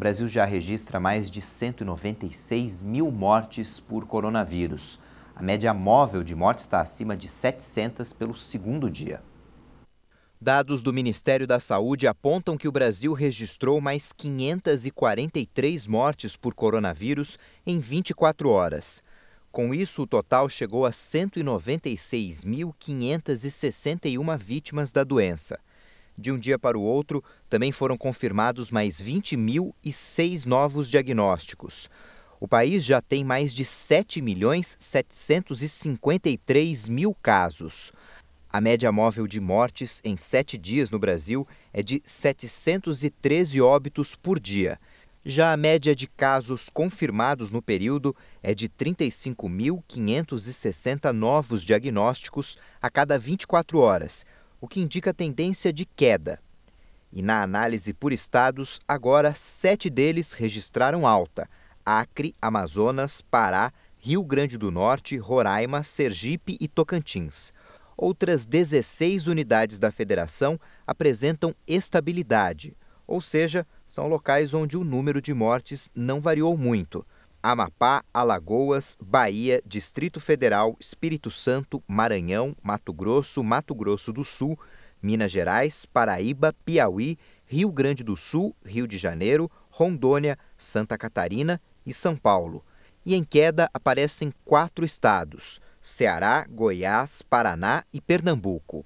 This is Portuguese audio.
O Brasil já registra mais de 196 mil mortes por coronavírus. A média móvel de mortes está acima de 700 pelo segundo dia. Dados do Ministério da Saúde apontam que o Brasil registrou mais 543 mortes por coronavírus em 24 horas. Com isso, o total chegou a 196.561 vítimas da doença. De um dia para o outro, também foram confirmados mais 20.006 novos diagnósticos. O país já tem mais de 7 milhões 753 mil casos. A média móvel de mortes em sete dias no Brasil é de 713 óbitos por dia. Já a média de casos confirmados no período é de 35.560 novos diagnósticos a cada 24 horas, o que indica tendência de queda. E na análise por estados, agora sete deles registraram alta: Acre, Amazonas, Pará, Rio Grande do Norte, Roraima, Sergipe e Tocantins. Outras 16 unidades da federação apresentam estabilidade, ou seja, são locais onde o número de mortes não variou muito. Amapá, Alagoas, Bahia, Distrito Federal, Espírito Santo, Maranhão, Mato Grosso, Mato Grosso do Sul, Minas Gerais, Paraíba, Piauí, Rio Grande do Sul, Rio de Janeiro, Rondônia, Santa Catarina e São Paulo. E em queda aparecem quatro estados: Ceará, Goiás, Paraná e Pernambuco.